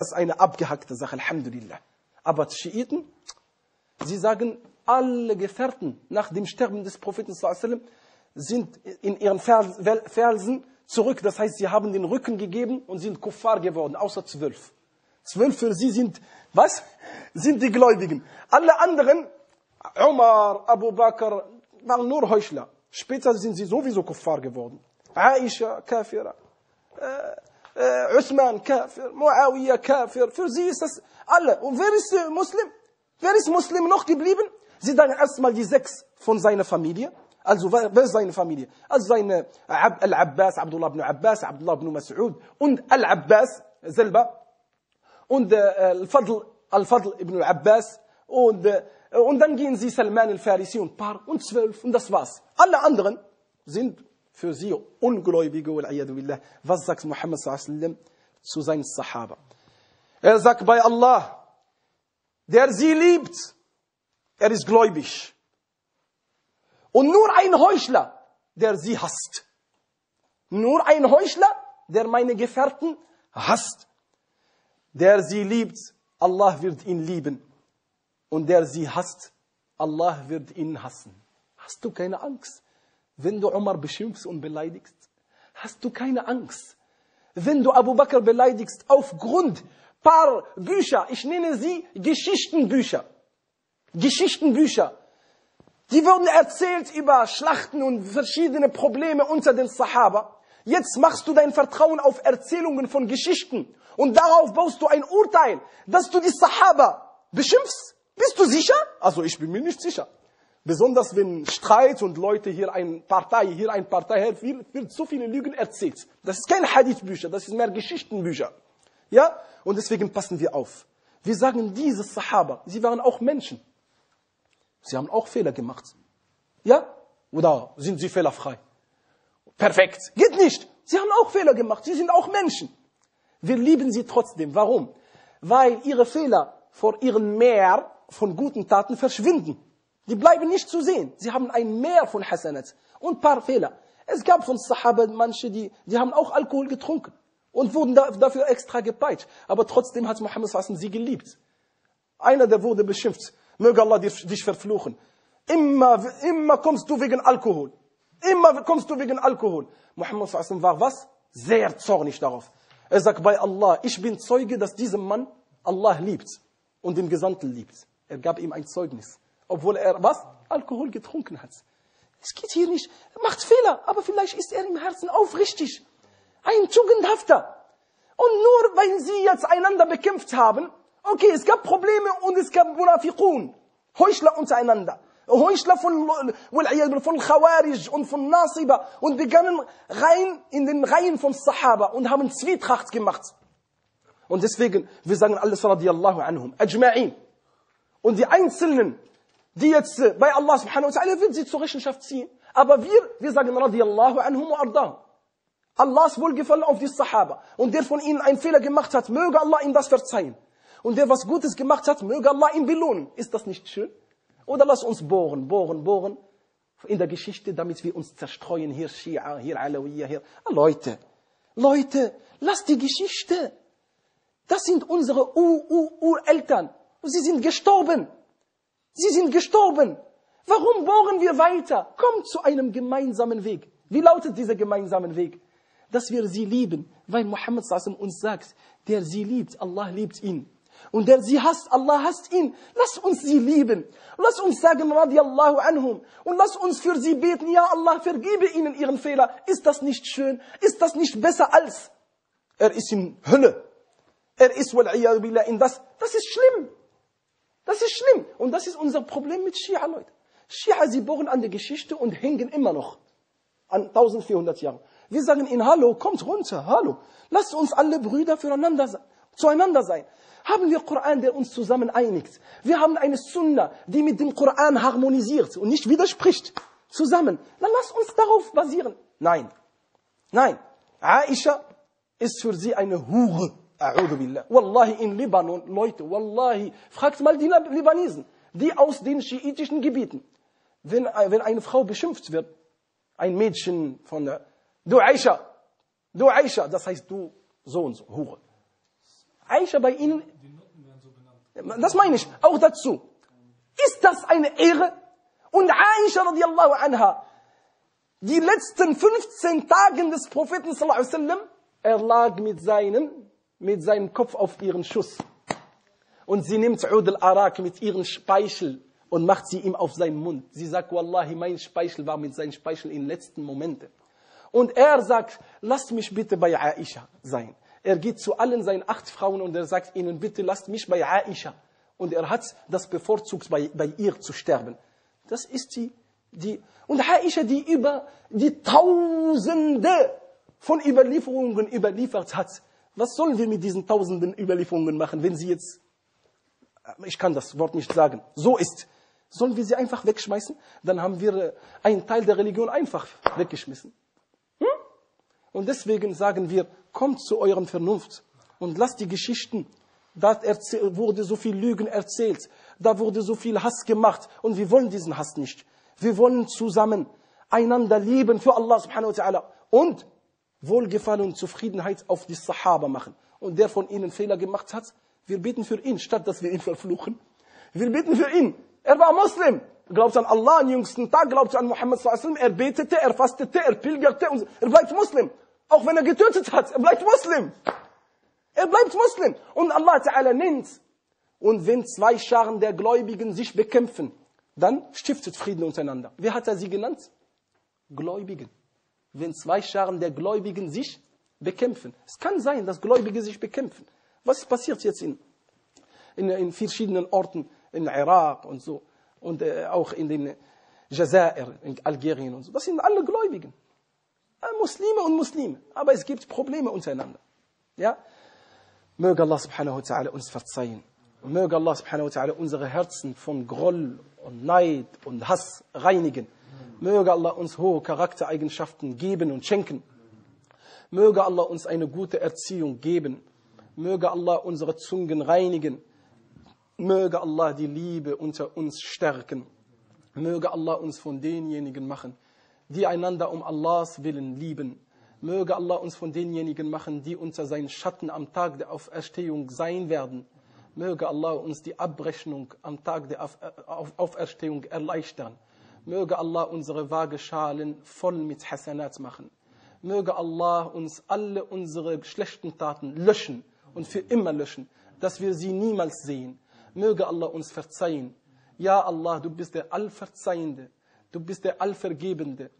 Das ist eine abgehackte Sache, Alhamdulillah. Aber die Schiiten, sie sagen, alle Gefährten nach dem Sterben des Propheten sind in ihren Versen zurück. Das heißt, sie haben den Rücken gegeben und sind Kuffar geworden, außer zwölf. Zwölf für sie sind, was? Sind die Gläubigen. Alle anderen, Omar, Abu Bakr, waren nur Heuchler. Später sind sie sowieso Kuffar geworden. Aisha, Kafira. Äh, Eh, Usman Kafir, Muawiyah Kafir, für sie ist das alle. Und wer ist äh, Muslim? Wer ist Muslim noch geblieben? Sie sagen erstmal die sechs von seiner Familie. Also, wer ist seine Familie? Also seine äh, Al-Abbas, Abdullah ibn Abbas, Abdullah ibn Mas'ud und Al-Abbas selber und äh, Al-Fadl, Al-Fadl ibn Abbas und, und dann gehen sie Salman al-Farisi und Paar und zwölf und das war's. Alle anderen sind für sie Ungläubige, was sagt Muhammad sallam, zu seinen Sahaba? Er sagt bei Allah, der sie liebt, er ist gläubig. Und nur ein Heuchler, der sie hasst. Nur ein Heuchler, der meine Gefährten hasst. Der sie liebt, Allah wird ihn lieben. Und der sie hasst, Allah wird ihn hassen. Hast du keine Angst? Wenn du Umar beschimpfst und beleidigst, hast du keine Angst. Wenn du Abu Bakr beleidigst, aufgrund paar Bücher, ich nenne sie Geschichtenbücher, Geschichtenbücher, die wurden erzählt über Schlachten und verschiedene Probleme unter den Sahaba. Jetzt machst du dein Vertrauen auf Erzählungen von Geschichten und darauf baust du ein Urteil, dass du die Sahaba beschimpfst. Bist du sicher? Also ich bin mir nicht sicher. Besonders wenn Streit und Leute hier eine Partei, hier eine Partei, her, wird, wird so viele Lügen erzählt. Das ist kein Hadith-Bücher, das ist mehr Geschichtenbücher. Ja? Und deswegen passen wir auf. Wir sagen, diese Sahaba, sie waren auch Menschen. Sie haben auch Fehler gemacht. Ja? Oder sind sie fehlerfrei? Perfekt. Geht nicht. Sie haben auch Fehler gemacht. Sie sind auch Menschen. Wir lieben sie trotzdem. Warum? Weil ihre Fehler vor ihrem Meer von guten Taten verschwinden. Die bleiben nicht zu sehen. Sie haben ein Meer von Hasanat und ein paar Fehler. Es gab von Sahaba manche, die, die haben auch Alkohol getrunken und wurden dafür extra gepeitscht. Aber trotzdem hat Mohammed Fassam sie geliebt. Einer, der wurde beschimpft. Möge Allah dich verfluchen. Immer, immer kommst du wegen Alkohol. Immer kommst du wegen Alkohol. Mohammed Fassam war was? Sehr zornig darauf. Er sagt bei Allah, ich bin Zeuge, dass dieser Mann Allah liebt und den Gesandten liebt. Er gab ihm ein Zeugnis obwohl er was? Alkohol getrunken hat. Es geht hier nicht. Er macht Fehler, aber vielleicht ist er im Herzen aufrichtig. Ein Tugendhafter. Und nur weil sie jetzt einander bekämpft haben, okay, es gab Probleme und es gab Munafiqun, Heuchler untereinander. Heuchler von, von Khawarij und von Nasiba und begannen rein in den Reihen von Sahaba und haben Zwietracht gemacht. Und deswegen, wir sagen alles radiallahu anhum, ajma'in. Und die Einzelnen, die jetzt äh, bei Allah subhanahu wa ta'ala wird sie zur Rechenschaft ziehen. Aber wir, wir sagen radiallahu anhum wa Allahs Wohlgefallen auf die Sahaba. Und der von ihnen einen Fehler gemacht hat, möge Allah ihm das verzeihen. Und der was Gutes gemacht hat, möge Allah ihn belohnen. Ist das nicht schön? Oder lass uns bohren, bohren, bohren in der Geschichte, damit wir uns zerstreuen. Hier Shia, hier Alawiyah, hier. Ah, Leute, Leute, lasst die Geschichte. Das sind unsere u u ureltern Sie sind gestorben. Sie sind gestorben. Warum bohren wir weiter? Kommt zu einem gemeinsamen Weg. Wie lautet dieser gemeinsame Weg? Dass wir sie lieben, weil Muhammad Sassim uns sagt, der sie liebt, Allah liebt ihn. Und der sie hasst, Allah hasst ihn. Lass uns sie lieben. Lass uns sagen, radiallahu anhum. Und lass uns für sie beten, ja Allah, vergebe ihnen ihren Fehler. Ist das nicht schön? Ist das nicht besser als? Er ist in Hölle. Er ist, billah, in das. Das ist schlimm. Das ist schlimm. Und das ist unser Problem mit Schia, Leute. Schia, sie bohren an der Geschichte und hängen immer noch an 1400 Jahren. Wir sagen ihnen, hallo, kommt runter, hallo. Lasst uns alle Brüder füreinander zueinander sein. Haben wir Koran, der uns zusammen einigt. Wir haben eine Sunna, die mit dem Koran harmonisiert und nicht widerspricht. Zusammen. Dann lasst uns darauf basieren. Nein. Nein. Aisha ist für sie eine Hure. A'udhu billah. Wallahi in Libanon, Leute, wallahi, fragt mal die Libanesen, die aus den schiitischen Gebieten. Wenn, äh, wenn eine Frau beschimpft wird, ein Mädchen von der, du Aisha, du Aisha, das heißt du so und so, Hure. Aisha bei ihnen, das meine ich, auch dazu. Ist das eine Ehre? Und Aisha radiallahu anha, die letzten 15 Tagen des Propheten sallallahu alaihi wasallam, er lag mit seinen mit seinem Kopf auf ihren Schuss. Und sie nimmt Ud al-Arak mit ihrem Speichel und macht sie ihm auf seinen Mund. Sie sagt, Wallahi, mein Speichel war mit seinem Speichel in den letzten Momenten. Und er sagt, lasst mich bitte bei Aisha sein. Er geht zu allen seinen acht Frauen und er sagt ihnen, bitte lasst mich bei Aisha. Und er hat das bevorzugt, bei, bei ihr zu sterben. Das ist die, die, und Aisha, die über die Tausende von Überlieferungen überliefert hat, was sollen wir mit diesen tausenden Überlieferungen machen, wenn sie jetzt, äh, ich kann das Wort nicht sagen, so ist. Sollen wir sie einfach wegschmeißen? Dann haben wir äh, einen Teil der Religion einfach weggeschmissen. Hm? Und deswegen sagen wir, kommt zu eurem Vernunft und lasst die Geschichten, da wurde so viel Lügen erzählt, da wurde so viel Hass gemacht und wir wollen diesen Hass nicht. Wir wollen zusammen einander lieben für Allah subhanahu wa ta'ala und Wohlgefallen und Zufriedenheit auf die Sahaba machen. Und der von ihnen Fehler gemacht hat, wir beten für ihn, statt dass wir ihn verfluchen. Wir beten für ihn. Er war Muslim. Glaubt an Allah am jüngsten Tag, glaubt an Muhammad sallam. Er betete, er fastete, er pilgerte. Und er bleibt Muslim. Auch wenn er getötet hat, er bleibt Muslim. Er bleibt Muslim. Und Allah Ta'ala nennt. Und wenn zwei Scharen der Gläubigen sich bekämpfen, dann stiftet Frieden untereinander. Wer hat er sie genannt? Gläubigen wenn zwei Scharen der Gläubigen sich bekämpfen. Es kann sein, dass Gläubige sich bekämpfen. Was passiert jetzt in, in, in verschiedenen Orten, in Irak und so, und äh, auch in den Jazair, in Algerien und so. Das sind alle Gläubigen. Äh, Muslime und Muslime. Aber es gibt Probleme untereinander. Ja? Möge Allah subhanahu wa uns verzeihen. möge Allah subhanahu wa unsere Herzen von Groll und Neid und Hass reinigen. Möge Allah uns hohe Charaktereigenschaften geben und schenken. Möge Allah uns eine gute Erziehung geben. Möge Allah unsere Zungen reinigen. Möge Allah die Liebe unter uns stärken. Möge Allah uns von denjenigen machen, die einander um Allahs Willen lieben. Möge Allah uns von denjenigen machen, die unter seinen Schatten am Tag der Auferstehung sein werden. Möge Allah uns die Abrechnung am Tag der Auferstehung erleichtern. Möge Allah unsere Waagschalen voll mit Hasanat machen. Möge Allah uns alle unsere schlechten Taten löschen und für immer löschen, dass wir sie niemals sehen. Möge Allah uns verzeihen. Ja Allah, du bist der Allverzeihende, du bist der Allvergebende.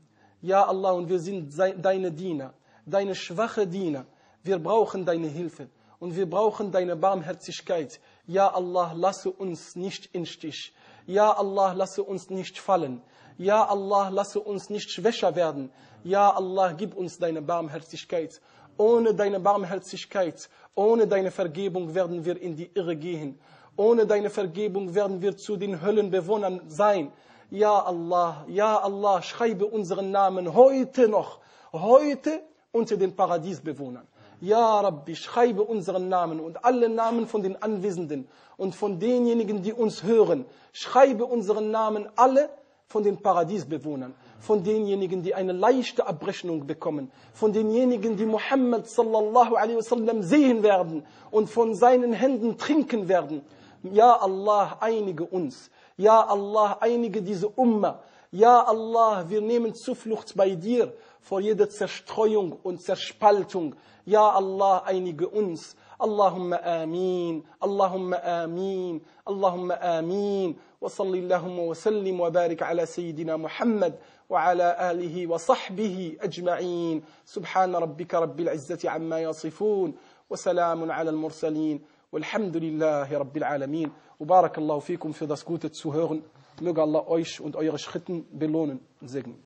Ja Allah, und wir sind deine Diener, deine schwache Diener. Wir brauchen deine Hilfe und wir brauchen deine Barmherzigkeit. Ja Allah, lasse uns nicht in Stich. Ja Allah, lasse uns nicht fallen. Ja Allah, lasse uns nicht schwächer werden. Ja Allah, gib uns deine Barmherzigkeit. Ohne deine Barmherzigkeit, ohne deine Vergebung werden wir in die Irre gehen. Ohne deine Vergebung werden wir zu den Höllenbewohnern sein. Ja Allah, ja Allah, schreibe unseren Namen heute noch, heute unter den Paradiesbewohnern. Ja Rabbi, schreibe unseren Namen und alle Namen von den Anwesenden und von denjenigen, die uns hören. Schreibe unseren Namen alle von den Paradiesbewohnern, von denjenigen, die eine leichte Abrechnung bekommen, von denjenigen, die Muhammad sallallahu alaihi wasallam sehen werden und von seinen Händen trinken werden. Ja Allah, einige uns. Ja Allah, einige diese Umma. Ja Allah, wir nehmen Zuflucht bei dir vor jeder Zerstreuung und Zerspaltung. Ja Allah, einige uns. اللهم آمين اللهم آمين اللهم آمين وصل اللهم وسلم وبارك على سيدنا محمد وعلى آله وصحبه أجمعين سبحان ربك رب العزة عما يصفون وسلام على المرسلين والحمد لله رب العالمين وبارك الله فيكم في das Gute zu hören. Möge Allah euch und eure Schritten belohnen segnen.